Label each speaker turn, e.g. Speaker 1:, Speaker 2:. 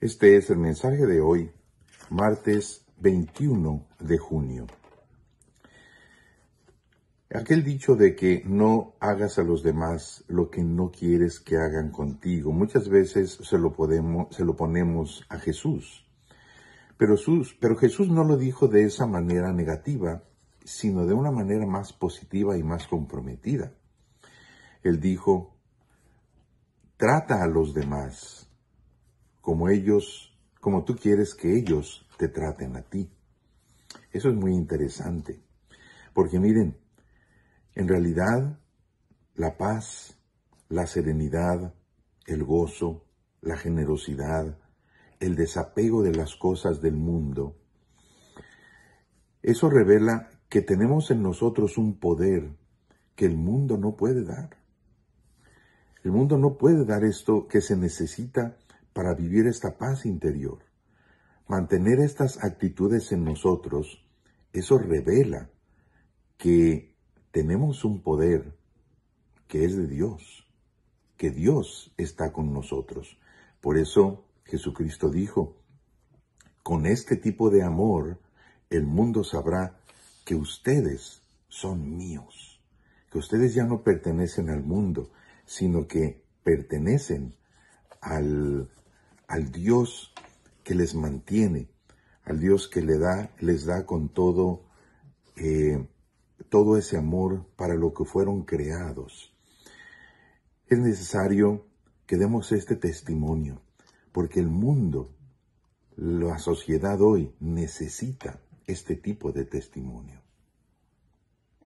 Speaker 1: Este es el mensaje de hoy, martes 21 de junio. Aquel dicho de que no hagas a los demás lo que no quieres que hagan contigo, muchas veces se lo, podemos, se lo ponemos a Jesús. Pero, Jesús. pero Jesús no lo dijo de esa manera negativa, sino de una manera más positiva y más comprometida. Él dijo, trata a los demás como ellos, como tú quieres que ellos te traten a ti. Eso es muy interesante, porque miren, en realidad la paz, la serenidad, el gozo, la generosidad, el desapego de las cosas del mundo, eso revela que tenemos en nosotros un poder que el mundo no puede dar. El mundo no puede dar esto que se necesita para vivir esta paz interior. Mantener estas actitudes en nosotros, eso revela que tenemos un poder que es de Dios, que Dios está con nosotros. Por eso Jesucristo dijo, con este tipo de amor el mundo sabrá que ustedes son míos, que ustedes ya no pertenecen al mundo, sino que pertenecen al al Dios que les mantiene, al Dios que le da, les da con todo, eh, todo ese amor para lo que fueron creados. Es necesario que demos este testimonio, porque el mundo, la sociedad hoy necesita este tipo de testimonio.